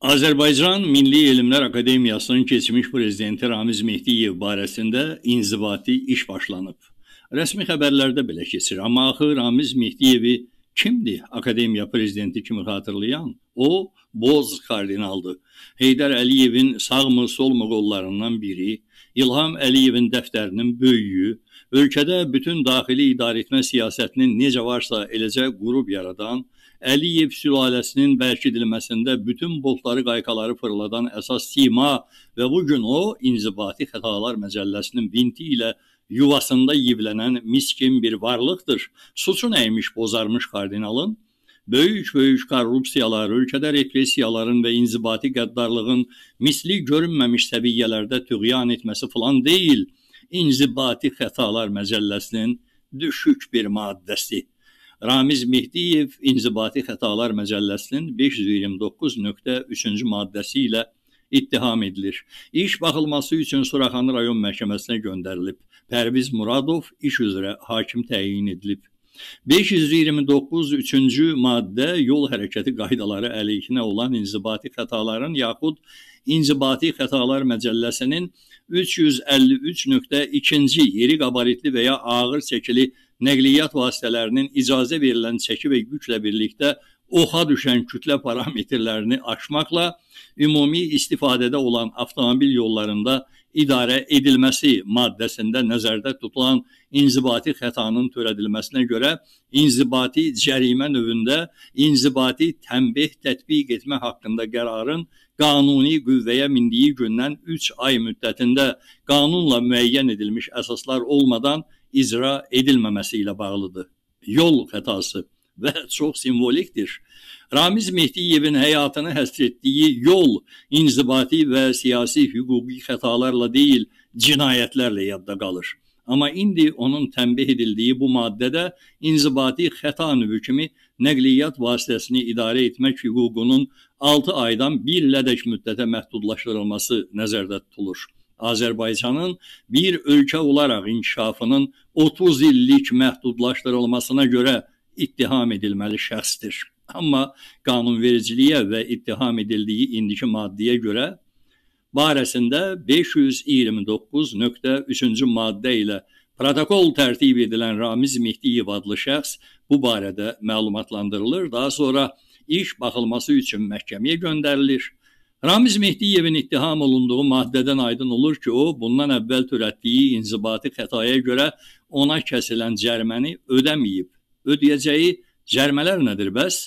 Azərbaycan Milli Elmlər Akademiyasının keçmiş prezidenti Ramiz Mehdiyev barəsində inzibati iş başlanıb. Rəsmi xəbərlərdə belə keçir, amma axı Ramiz Mehdiyevi kimdir akademiya prezidenti kimi xatırlayan? O, Boz kardinaldır. Heydər Əliyevin sağmı solmu qollarından biri, İlham Əliyevin dəftərinin böyüyü, ölkədə bütün daxili idarəetmə siyasətinin necə varsa eləcə qrup yaradan, Əliyev sülaləsinin bərkidilməsində bütün boltları, qayqaları fırladan əsas sima və bu gün o inzibati xətalar məcəlləsinin vinti ilə yuvasında yivlənən miskin bir varlıqdır. Suçu nəymiş bozarmış kardinalın? böyük-böyük korrupsiyalar, ölkədə repressiyaların və inzibati qəddarlığın misli görünməmiş səviyyələrdə tüğyan etməsi filan deyil, inzibati xətalar məcəlləsinin düşük bir maddəsi. Ramiz Mehdiyev İnzibati Xətalar Məcəlləsinin 529.3-cü maddəsi ilə ittiham edilir. İş baxılması üçün Suraxanı rayon məhkəməsinə göndərilib. Pərviz Muradov iş üzrə hakim təyin edilib. 529 3-cü maddə yol hərəkəti qaydaları əleyhinə olan inzibati xətaların yaxud inzibati xətalar məcəlləsinin 353.2-ci iri qabaritli və ya ağır çəkili nəqliyyat vasitələrinin icazə verilən çəki və yüklə birlikdə oxa düşən kütlə parametrlərini aşmaqla ümumi istifadədə olan avtomobil yollarında idarə edilməsi maddəsində nəzərdə tutulan inzibati xətanın törədilməsinə görə inzibati cərimə növündə inzibati tənbeh tətbiq etmə haqqında qərarın qanuni qüvvəyə mindiyi gündən 3 ay müddətində qanunla müəyyən edilmiş əsaslar olmadan icra edilməməsi ilə bağlıdır. Yol xətası və çox simvolikdir. Ramiz Mehdiyevin həyatını həsr etdiyi yol inzibati və siyasi hüquqi xətalarla deyil, cinayətlərlə yadda qalır. Amma indi onun tənbih edildiyi bu maddədə inzibati xəta növü kimi nəqliyyat vasitəsini idarə etmək hüququnun 6 aydan 1 ilədək müddətə məhdudlaşdırılması nəzərdə tutulur. Azərbaycanın bir ölkə olaraq inkişafının 30 illik məhdudlaşdırılmasına görə ittiham edilməli şəxsdir. Amma qanunvericiliyə və ittiham edildiyi indiki maddəyə görə barəsində 529.3-cü maddə ilə protokol tərtib edilən Ramiz Mehdiyev adlı şəxs bu barədə məlumatlandırılır. Daha sonra iş baxılması üçün məhkəməyə göndərilir Ramiz Mehdiyevin ittiham olunduğu maddədən aydın olur ki, o bundan əvvəl törətdiyi inzibati xətaya görə ona kəsilən cəriməni ödəməyib. Ödəyəcəyi cərimələr nədir bəs?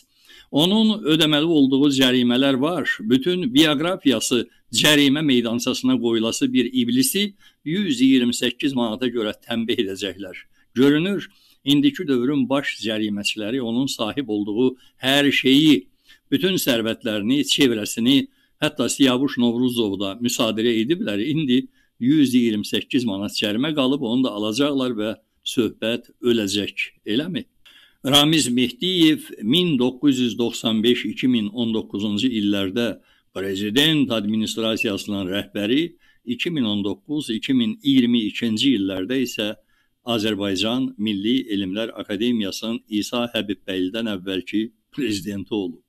Onun ödəməli olduğu cərimələr var. Bütün bioqrafiyası cərimə meydançasına qoyulası bir iblisi 128 manata görə tənbih edəcəklər. Görünür, indiki dövrün baş cəriməçiləri onun sahib olduğu hər şeyi, bütün sərvətlərini, çevrəsini, Hətta Siyavuş Novruzov da müsadirə ediblər. İndi 128 manat cərimə qalıb, onu da alacaqlar və söhbət öləcək, eləmi? Ramiz Mehdiyev 1995-2019-cu illərdə prezident administrasiyasının rəhbəri, 2019-2022-ci illərdə isə Azərbaycan Milli Elmlər Akademiyasının İsa Həbibbəylidən əvvəlki prezidenti olub.